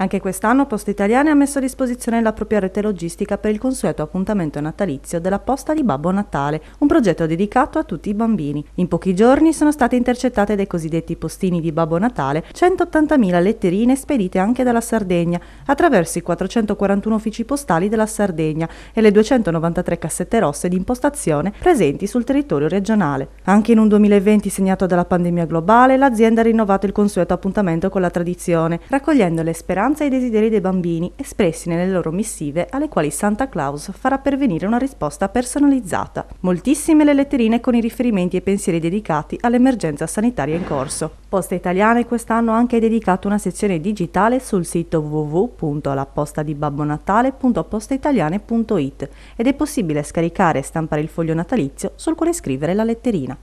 Anche quest'anno Poste Italiane ha messo a disposizione la propria rete logistica per il consueto appuntamento natalizio della Posta di Babbo Natale, un progetto dedicato a tutti i bambini. In pochi giorni sono state intercettate dai cosiddetti postini di Babbo Natale 180.000 letterine spedite anche dalla Sardegna, attraverso i 441 uffici postali della Sardegna e le 293 cassette rosse di impostazione presenti sul territorio regionale. Anche in un 2020 segnato dalla pandemia globale, l'azienda ha rinnovato il consueto appuntamento con la tradizione, raccogliendo le speranze tolleranza ai desideri dei bambini espressi nelle loro missive alle quali Santa Claus farà pervenire una risposta personalizzata. Moltissime le letterine con i riferimenti e pensieri dedicati all'emergenza sanitaria in corso. Poste Italiane quest'anno ha anche dedicato una sezione digitale sul sito www.lapostadibabbonatale.posteitaliane.it ed è possibile scaricare e stampare il foglio natalizio sul quale scrivere la letterina.